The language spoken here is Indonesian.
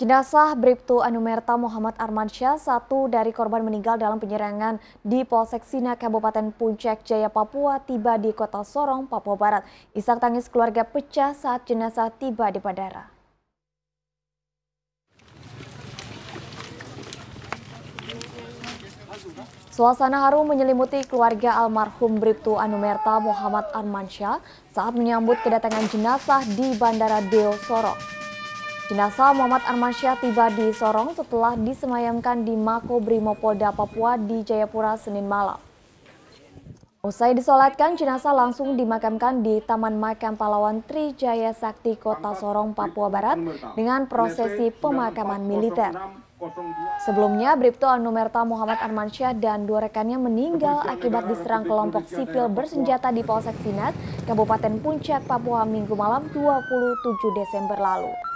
Jenazah Bribtu Anumerta Muhammad Armansyah, satu dari korban meninggal dalam penyerangan di Polsek Sina, Kabupaten Puncak Jaya, Papua, tiba di kota Sorong, Papua Barat. Isak tangis keluarga pecah saat jenazah tiba di bandara. Suasana haru menyelimuti keluarga almarhum Bribtu Anumerta Muhammad Armansyah saat menyambut kedatangan jenazah di Bandara Deo Sorong. Jenazah Muhammad Armansyah tiba di Sorong setelah disemayamkan di Mako Brimopolda Papua di Jayapura Senin malam. Usai disolatkan, jenazah langsung dimakamkan di Taman Makam Pahlawan Trijaya Sakti Kota Sorong, Papua Barat dengan prosesi pemakaman militer. Sebelumnya, Bripto Anumerta Muhammad Armansyah dan dua rekannya meninggal akibat diserang kelompok sipil bersenjata di Polsek Sinat, Kabupaten Puncak, Papua Minggu malam 27 Desember lalu.